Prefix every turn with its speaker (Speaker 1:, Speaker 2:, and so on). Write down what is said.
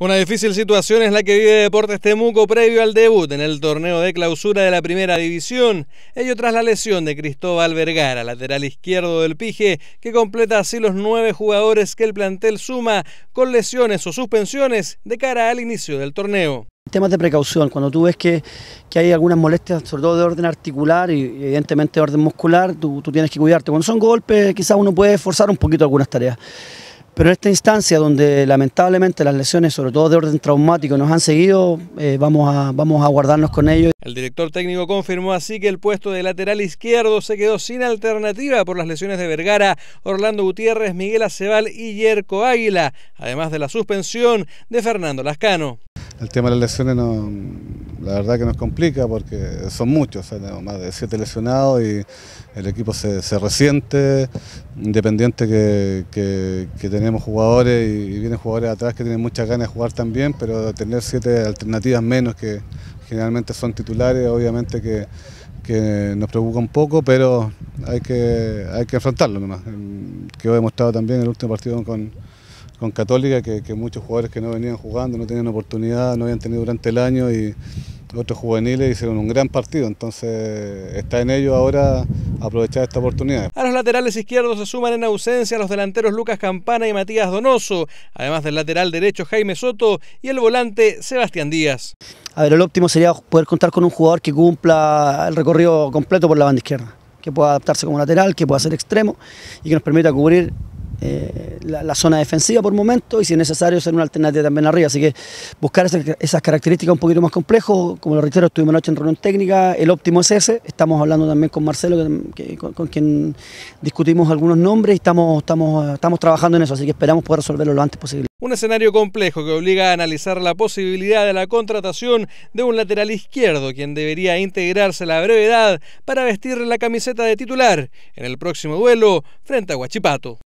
Speaker 1: Una difícil situación es la que vive Deportes Temuco previo al debut en el torneo de clausura de la Primera División, ello tras la lesión de Cristóbal Vergara, lateral izquierdo del Pige, que completa así los nueve jugadores que el plantel suma con lesiones o suspensiones de cara al inicio del torneo.
Speaker 2: Temas de precaución, cuando tú ves que, que, hay algunas molestias, sobre todo de orden articular y evidentemente de orden muscular, tú, tú tienes que cuidarte. Cuando son golpes, quizás uno puede forzar un poquito algunas tareas. Pero en esta instancia donde lamentablemente las lesiones, sobre todo de orden traumático, nos han seguido, eh, vamos, a, vamos a guardarnos con ellos.
Speaker 1: El director técnico confirmó así que el puesto de lateral izquierdo se quedó sin alternativa por las lesiones de Vergara, Orlando Gutiérrez, Miguel Aceval y Yerko Águila, además de la suspensión de Fernando Lascano.
Speaker 3: El tema de las lesiones no, la verdad que nos complica porque son muchos, más de siete lesionados y el equipo se, resiente, independiente que, tenemos jugadores y, vienen jugadores atrás que tienen muchas ganas de jugar también, pero tener siete alternativas menos que generalmente son titulares, obviamente que, nos preocupa un poco, pero hay que, hay que enfrentarlo nomás. Quedó demostrado también en el último partido con, Católica, que, que, muchos jugadores que no venían jugando, no tenían oportunidad, no habían tenido durante el año y, otros juveniles hicieron un gran partido, entonces está en ellos ahora aprovechar esta oportunidad.
Speaker 1: A los laterales izquierdos se suman en ausencia los delanteros Lucas Campana y Matías Donoso, además del lateral derecho Jaime Soto y el volante Sebastián Díaz.
Speaker 2: A ver, lo óptimo sería poder contar con un jugador que cumpla el recorrido completo por la banda izquierda, que pueda adaptarse como lateral, que pueda ser extremo y que nos permita cubrir eh, la, zona defensiva por momento y si es necesario ser una alternativa también arriba. Así que buscar esas, características un poquito más complejo. como lo reitero, estuvimos anoche en reunión técnica, el óptimo es ese, estamos hablando también con Marcelo, con, quien discutimos algunos nombres y estamos, estamos, estamos trabajando en eso, así que esperamos poder resolverlo lo antes posible.
Speaker 1: Un escenario complejo que obliga a analizar la posibilidad de la contratación de un lateral izquierdo, quien debería integrarse a la brevedad para vestir la camiseta de titular en el próximo duelo frente a Huachipato.